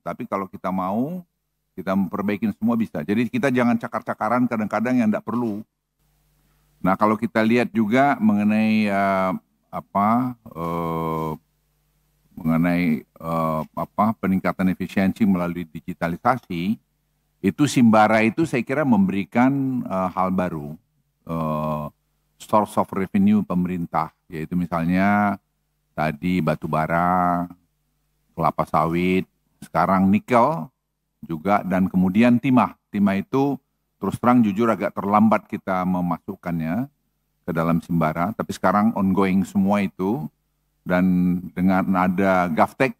Tapi kalau kita mau, kita memperbaiki semua bisa. Jadi kita jangan cakar-cakaran kadang-kadang yang tidak perlu. Nah kalau kita lihat juga mengenai uh, apa uh, mengenai uh, apa peningkatan efisiensi melalui digitalisasi itu Simbara itu saya kira memberikan uh, hal baru uh, source of revenue pemerintah yaitu misalnya tadi batu bara kelapa sawit sekarang nikel juga, dan kemudian timah. Timah itu terus terang jujur agak terlambat kita memasukkannya ke dalam Simbara, tapi sekarang ongoing semua itu, dan dengan ada GAFTEK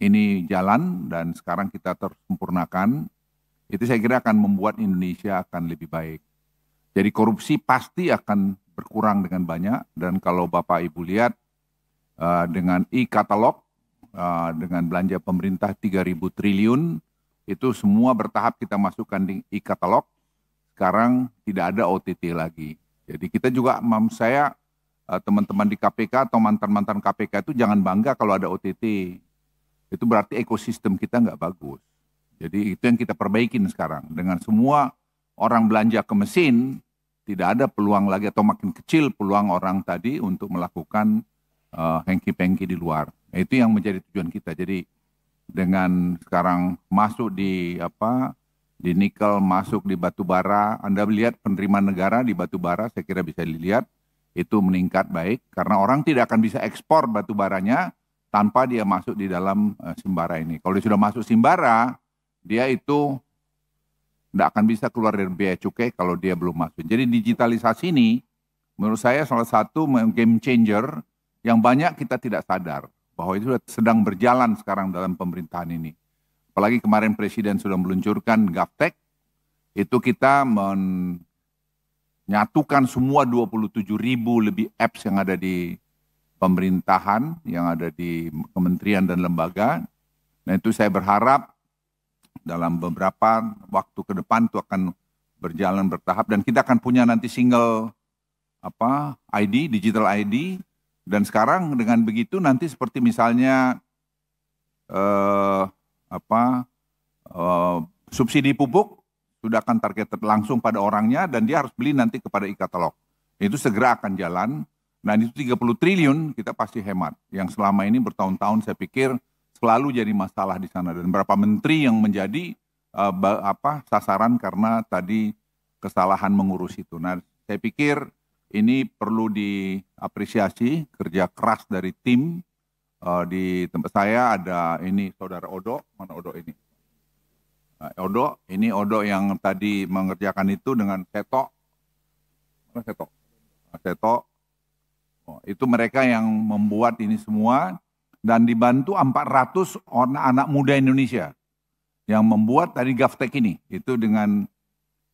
ini jalan, dan sekarang kita tersempurnakan, itu saya kira akan membuat Indonesia akan lebih baik. Jadi korupsi pasti akan berkurang dengan banyak, dan kalau Bapak Ibu lihat, eh, dengan e-katalog Ah, dengan belanja pemerintah 3.000 triliun itu semua bertahap kita masukkan di e-katalog. Sekarang tidak ada OTT lagi. Jadi kita juga, mam saya ah, teman-teman di KPK atau mantan-mantan KPK itu jangan bangga kalau ada OTT. Itu berarti ekosistem kita nggak bagus. Jadi itu yang kita perbaikin sekarang. Dengan semua orang belanja ke mesin, tidak ada peluang lagi atau makin kecil peluang orang tadi untuk melakukan uh, hengki-pengki di luar. Itu yang menjadi tujuan kita. Jadi dengan sekarang masuk di apa di nikel, masuk di batu bara, Anda lihat penerimaan negara di batu bara saya kira bisa dilihat itu meningkat baik karena orang tidak akan bisa ekspor batu baranya tanpa dia masuk di dalam uh, eh, simbara ini. Kalau dia sudah masuk simbara, dia itu tidak akan bisa keluar dari biaya cukai kalau dia belum masuk. Jadi digitalisasi ini menurut saya salah satu game changer yang banyak kita tidak sadar bahwa itu sedang berjalan sekarang dalam pemerintahan ini. Apalagi kemarin Presiden sudah meluncurkan GAPTEK, itu kita menyatukan semua 27 ribu lebih apps yang ada di pemerintahan, yang ada di kementerian dan lembaga. Nah itu saya berharap dalam beberapa waktu ke depan itu akan berjalan bertahap dan kita akan punya nanti single apa ID digital ID dan sekarang dengan begitu nanti seperti misalnya eh, apa eh, subsidi pupuk sudah akan target langsung pada orangnya dan dia harus beli nanti kepada e-katalog. Itu segera akan jalan. Nah itu 30 triliun kita pasti hemat. Yang selama ini bertahun-tahun saya pikir selalu jadi masalah di sana dan berapa menteri yang menjadi eh, apa sasaran karena tadi kesalahan mengurus itu. Nah saya pikir ini perlu diapresiasi kerja keras dari tim uh, di tempat saya ada ini saudara Odo mana Odo ini nah, Odo ini Odo yang tadi mengerjakan itu dengan Seto mana Seto nah, Seto oh, itu mereka yang membuat ini semua dan dibantu 400 orang anak muda Indonesia yang membuat tadi gaftek ini itu dengan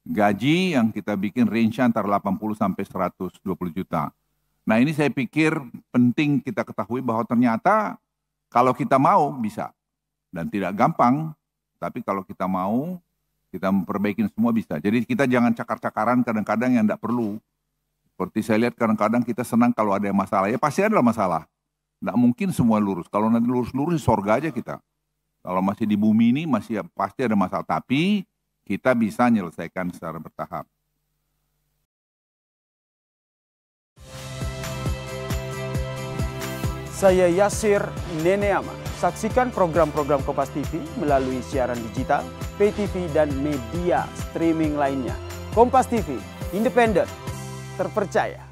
gaji yang kita bikin range antara 80 sampai 120 juta. Nah ini saya pikir penting kita ketahui bahwa ternyata kalau kita mau bisa dan tidak gampang, tapi kalau kita mau kita memperbaiki semua bisa. Jadi kita jangan cakar-cakaran kadang-kadang yang tidak perlu. Seperti saya lihat kadang-kadang kita senang kalau ada yang masalah. Ya pasti ada masalah. Tidak mungkin semua lurus. Kalau nanti lurus-lurus sorga aja kita. Kalau masih di bumi ini masih pasti ada masalah. Tapi kita bisa menyelesaikan secara bertahap. Saya Yasir Neneama. Saksikan program-program Kompas TV melalui siaran digital, pay TV, dan media streaming lainnya. Kompas TV, independen, terpercaya.